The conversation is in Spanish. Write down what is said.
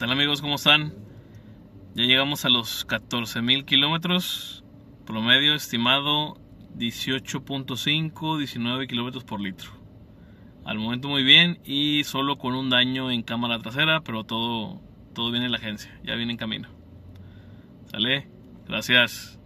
tal amigos? ¿Cómo están? Ya llegamos a los 14.000 kilómetros, promedio estimado 18.5, 19 kilómetros por litro. Al momento muy bien y solo con un daño en cámara trasera, pero todo, todo viene en la agencia, ya viene en camino. ¿Sale? Gracias.